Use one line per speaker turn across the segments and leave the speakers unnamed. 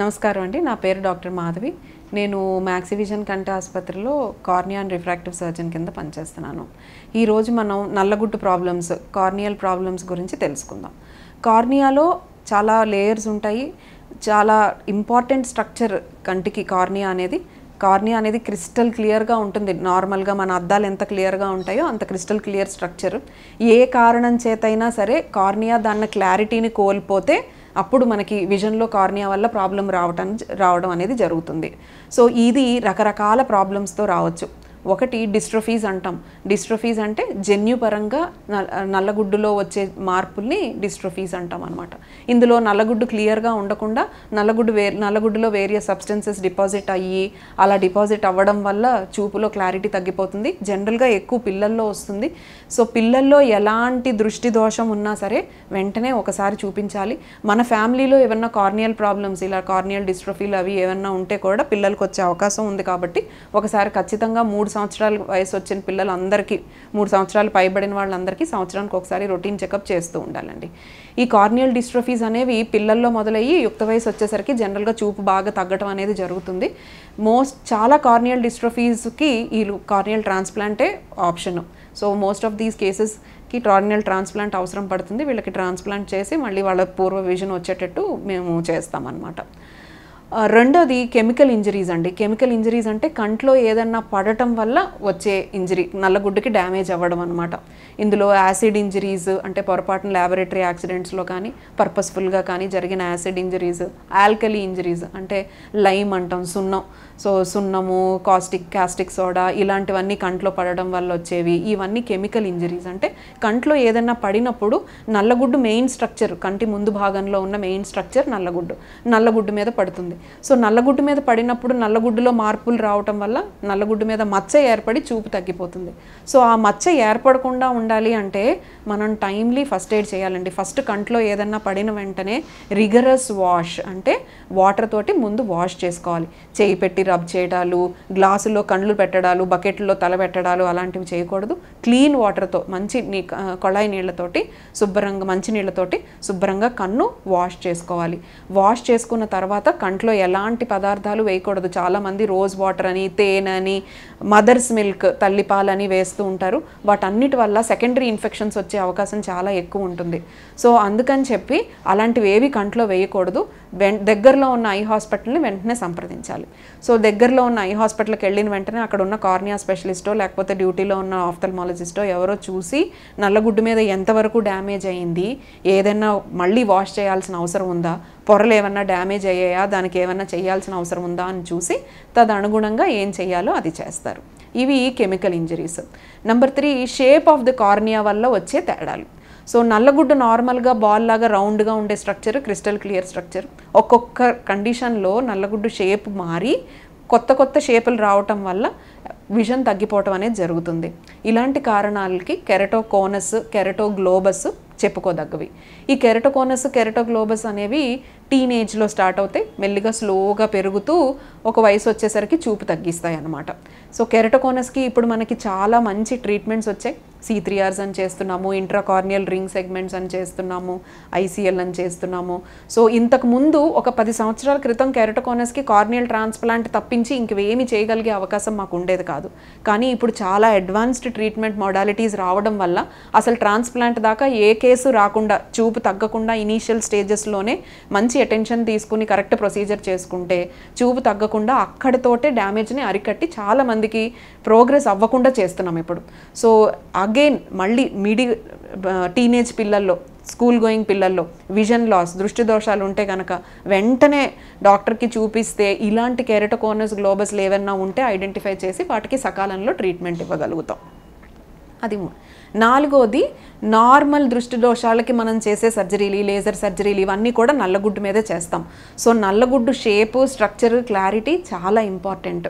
నమస్కారం అండి నా పేరు డాక్టర్ మాధవి నేను మ్యాక్సివిజన్ కంటి ఆసుపత్రిలో కార్నియా అండ్ రిఫ్రాక్టివ్ సర్జన్ కింద పనిచేస్తున్నాను ఈరోజు మనం నల్లగుడ్డు ప్రాబ్లమ్స్ కార్నియల్ ప్రాబ్లమ్స్ గురించి తెలుసుకుందాం కార్నియాలో చాలా లేయర్స్ ఉంటాయి చాలా ఇంపార్టెంట్ స్ట్రక్చర్ కంటికి కార్నియా అనేది కార్నియా అనేది క్రిస్టల్ క్లియర్గా ఉంటుంది నార్మల్గా మన అద్దాలు ఎంత క్లియర్గా ఉంటాయో అంత క్రిస్టల్ క్లియర్ స్ట్రక్చర్ ఏ కారణం చేతైనా సరే కార్నియా దాన్న క్లారిటీని కోల్పోతే అప్పుడు మనకి విజన్లో కార్నియా వల్ల ప్రాబ్లం రావటం రావడం అనేది జరుగుతుంది సో ఇది రకరకాల ప్రాబ్లమ్స్తో రావచ్చు ఒకటి డిస్ట్రోఫీజ్ అంటాం డిస్ట్రోఫీజ్ అంటే జన్యుపరంగా నల్లగుడ్డులో వచ్చే మార్పుల్ని డిస్ట్రోఫీజ్ అంటాం అనమాట ఇందులో నల్లగుడ్డు క్లియర్గా ఉండకుండా నల్లగుడ్డు వే నల్లగుడ్డులో వేరియస్ సబ్స్టెన్సెస్ డిపాజిట్ అయ్యి అలా డిపాజిట్ అవ్వడం వల్ల చూపులో క్లారిటీ తగ్గిపోతుంది జనరల్గా ఎక్కువ పిల్లల్లో వస్తుంది సో పిల్లల్లో ఎలాంటి దృష్టి దోషం ఉన్నా సరే వెంటనే ఒకసారి చూపించాలి మన ఫ్యామిలీలో ఏమన్నా కార్నియల్ ప్రాబ్లమ్స్ ఇలా కార్నియల్ డిస్ట్రఫీలు అవి ఏమన్నా ఉంటే కూడా పిల్లలకు వచ్చే అవకాశం ఉంది కాబట్టి ఒకసారి ఖచ్చితంగా మూడు సంవత్సరాల వయసు వచ్చిన పిల్లలందరికీ మూడు సంవత్సరాలు పైబడిన వాళ్ళందరికీ సంవత్సరానికి ఒకసారి రొటీన్ చెకప్ చేస్తూ ఉండాలండి ఈ కార్నియల్ డిస్ట్రఫీస్ అనేవి పిల్లల్లో మొదలయ్యి యుక్త వయసు వచ్చేసరికి జనరల్గా చూపు బాగా తగ్గడం అనేది జరుగుతుంది మోస్ట్ చాలా కార్నియల్ డిస్ట్రఫీస్కి ఈ కార్నియల్ ట్రాన్స్ప్లాంటే option so most of these కేసెస్కి కార్నియల్ ట్రాన్స్ప్లాంట్ అవసరం పడుతుంది వీళ్ళకి ట్రాన్స్ప్లాంట్ చేసి మళ్ళీ వాళ్ళ పూర్వ విజన్ వచ్చేటట్టు మేము చేస్తామన్నమాట రెండోది కెమికల్ ఇంజరీస్ అండి కెమికల్ ఇంజరీస్ అంటే కంట్లో ఏదన్నా పడటం వల్ల వచ్చే ఇంజరీ నల్లగుడ్డకి డ్యామేజ్ అవ్వడం అనమాట ఇందులో యాసిడ్ ఇంజరీస్ అంటే పొరపాటున ల్యాబొరేటరీ యాక్సిడెంట్స్లో కానీ పర్పస్ఫుల్గా కానీ జరిగిన యాసిడ్ ఇంజరీస్ ఆల్కలీ ఇంజరీస్ అంటే లైమ్ అంటాం సున్నం సో సున్నము కాస్టిక్ కాస్టిక్ సోడా ఇలాంటివన్నీ కంట్లో పడడం వల్ల వచ్చేవి ఇవన్నీ కెమికల్ ఇంజరీస్ అంటే కంట్లో ఏదైనా పడినప్పుడు నల్లగుడ్డు మెయిన్ స్ట్రక్చర్ కంటి ముందు భాగంలో ఉన్న మెయిన్ స్ట్రక్చర్ నల్లగుడ్డు నల్లగుడ్డు మీద పడుతుంది సో నల్లగుడ్డు మీద పడినప్పుడు నల్లగుడ్డులో మార్పులు రావటం వల్ల నల్లగుడ్డు మీద మచ్చ ఏర్పడి చూపు తగ్గిపోతుంది సో ఆ మచ్చ ఏర్పడకుండా ఉండాలి అంటే మనం టైమ్లీ ఫస్ట్ ఎయిడ్ చేయాలండి ఫస్ట్ కంట్లో ఏదన్నా పడిన వెంటనే రిగరస్ వాష్ అంటే వాటర్ తోటి ముందు వాష్ చేసుకోవాలి చేయి పెట్టి రబ్ చేయడాలు గ్లాసులో కండ్లు పెట్టడాలు బకెట్లో తల పెట్టడాలు అలాంటివి చేయకూడదు క్లీన్ వాటర్తో మంచి నీ కొళాయి నీళ్ళతోటి శుభ్రంగా మంచి నీళ్ళతోటి శుభ్రంగా కన్ను వాష్ చేసుకోవాలి వాష్ చేసుకున్న తర్వాత కంట్లో దాంట్లో ఎలాంటి పదార్థాలు వేయకూడదు చాలామంది రోజ్ వాటర్ అని అని మదర్స్ మిల్క్ తల్లిపాలని వేస్తూ ఉంటారు వాటన్నిటి వల్ల సెకండరీ ఇన్ఫెక్షన్స్ వచ్చే అవకాశం చాలా ఎక్కువ ఉంటుంది సో అందుకని చెప్పి అలాంటివి ఏవి కంట్లో వేయకూడదు దగ్గరలో ఉన్న ఐ హాస్పిటల్ని వెంటనే సంప్రదించాలి సో దగ్గరలో ఉన్న ఐ హాస్పిటల్కి వెళ్ళిన వెంటనే అక్కడ ఉన్న కార్నియా స్పెషలిస్టో లేకపోతే డ్యూటీలో ఉన్న ఆఫ్థల్మాలజిస్టో ఎవరో చూసి నల్లగుడ్డు మీద ఎంతవరకు డ్యామేజ్ అయింది ఏదైనా మళ్ళీ వాష్ చేయాల్సిన అవసరం ఉందా పొరలు ఏమన్నా డ్యామేజ్ అయ్యాయా దానికి ఏమన్నా చేయాల్సిన అవసరం ఉందా అని చూసి తదనుగుణంగా ఏం చేయాలో అది చేస్తారు ఇవి chemical injuries number three shape of the cornea వల్ల వచ్చే తేడాలు సో నల్లగుడ్డ నార్మల్గా బాల్ లాగా రౌండ్గా ఉండే స్ట్రక్చర్ క్రిస్టల్ క్లియర్ స్ట్రక్చర్ ఒక్కొక్క కండిషన్లో నల్లగుడ్డు షేప్ మారి కొత్త కొత్త షేపులు రావటం వల్ల విజన్ తగ్గిపోవటం అనేది జరుగుతుంది ఇలాంటి కారణాలకి కెరటోకోనస్ కెరటోగ్లోబస్ చెప్పుకోదగ్గవి ఈ కెరటోకోనస్ కెరటోగ్లోబస్ అనేవి టీనేజ్లో స్టార్ట్ అవుతాయి మెల్లిగా స్లోగా పెరుగుతూ ఒక వయసు వచ్చేసరికి చూపు తగ్గిస్తాయి అన్నమాట సో కెరటకోనస్కి ఇప్పుడు మనకి చాలా మంచి ట్రీట్మెంట్స్ వచ్చాయి సీ త్రీ ఆర్స్ అని చేస్తున్నాము ఇంట్రాకార్నియల్ రింగ్ సెగ్మెంట్స్ అని చేస్తున్నాము ఐసీఎల్ అని చేస్తున్నాము సో ఇంతకు ముందు ఒక పది సంవత్సరాల క్రితం కెరటకోనస్కి కార్నియల్ ట్రాన్స్ప్లాంట్ తప్పించి ఇంకేమి చేయగలిగే అవకాశం మాకు ఉండేది కాదు కానీ ఇప్పుడు చాలా అడ్వాన్స్డ్ ట్రీట్మెంట్ మోడాలిటీస్ రావడం వల్ల అసలు ట్రాన్స్ప్లాంట్ దాకా ఏ కేసు రాకుండా చూపు తగ్గకుండా ఇనీషియల్ స్టేజెస్లోనే మంచి మంచి అటెన్షన్ తీసుకుని కరెక్ట్ ప్రొసీజర్ చేసుకుంటే చూపు తగ్గకుండా అక్కడితోటే డ్యామేజ్ని అరికట్టి చాలామందికి ప్రోగ్రెస్ అవ్వకుండా చేస్తున్నాం ఇప్పుడు సో అగైన్ మళ్ళీ మిడి టీనేజ్ పిల్లల్లో స్కూల్ గోయింగ్ పిల్లల్లో విజన్ లాస్ దృష్టి దోషాలు ఉంటే కనుక వెంటనే డాక్టర్కి చూపిస్తే ఇలాంటి కెరటోకోనస్ గ్లోబస్ లేవన్నా ఉంటే ఐడెంటిఫై చేసి వాటికి సకాలంలో ట్రీట్మెంట్ ఇవ్వగలుగుతాం అది నాలుగోది నార్మల్ దృష్టి దోషాలకి మనం చేసే సర్జరీలు లేజర్ సర్జరీలు ఇవన్నీ కూడా నల్లగుడ్డు మీదే చేస్తాం సో నల్లగుడ్డు షేపు స్ట్రక్చర్ క్లారిటీ చాలా ఇంపార్టెంట్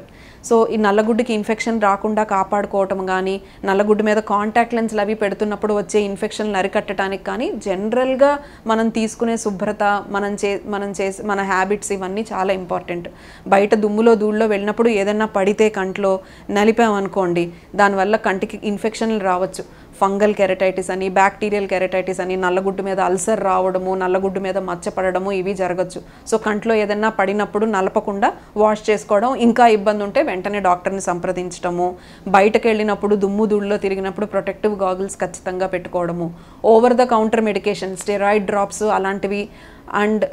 సో ఈ నల్లగుడ్డుకి ఇన్ఫెక్షన్ రాకుండా కాపాడుకోవటం కానీ నల్లగుడ్డు మీద కాంటాక్ట్ లెన్స్లు అవి పెడుతున్నప్పుడు వచ్చే ఇన్ఫెక్షన్లు అరికట్టడానికి కానీ జనరల్గా మనం తీసుకునే శుభ్రత మనం చే మనం చేసే మన హ్యాబిట్స్ ఇవన్నీ చాలా ఇంపార్టెంట్ బయట దుమ్ములో దూళ్ళో వెళ్ళినప్పుడు ఏదైనా పడితే కంట్లో నలిపామనుకోండి దానివల్ల కంటికి ఇన్ఫెక్షన్లు రావచ్చు ఫంగల్ కెరటైటిస్ అని బ్యాక్టీరియల్ కెరటైటిస్ అని నల్లగుడ్డు మీద అల్సర్ రావడము నల్లగుడ్డు మీద మచ్చపడము ఇవి జరగచ్చు సో కంట్లో ఏదైనా పడినప్పుడు నలపకుండా వాష్ చేసుకోవడం ఇంకా ఇబ్బంది ఉంటే వెంటనే డాక్టర్ని సంప్రదించడము బయటకు వెళ్ళినప్పుడు దుమ్ము దుళ్ళలో తిరిగినప్పుడు ప్రొటెక్టివ్ గాగుల్స్ ఖచ్చితంగా పెట్టుకోవడము over the counter medication steroid drops అలాంటివి and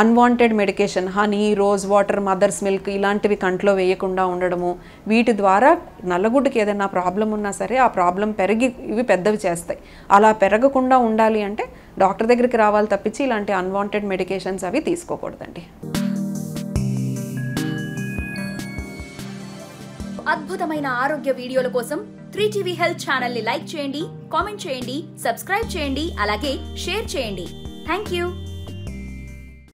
unwanted medication honey rose water mother's milk ఇలాంటివి కంట్లో వేయకుండా ఉండడము వీటి ద్వారా నల్లగుడ్డకి ఏదైనా ప్రాబ్లం ఉన్నా సరే ఆ ప్రాబ్లం పెరిగి ఇవి పెద్దవి చేస్తాయి అలా పెరగకుండా ఉండాలి అంటే డాక్టర్ దగ్గరికి రావాలి తప్పించి ఇలాంటి అన్వాంటెడ్ మెడికేషన్స్ అవి తీసుకోకూడదండి అద్భుతమైన ఆరోగ్య వీడియోల కోసం త్రీ టీవీ హెల్త్ ఛానల్ని లైక్ చేయండి కామెంట్ చేయండి సబ్స్క్రైబ్ చేయండి అలాగే షేర్ చేయండి థ్యాంక్ యూ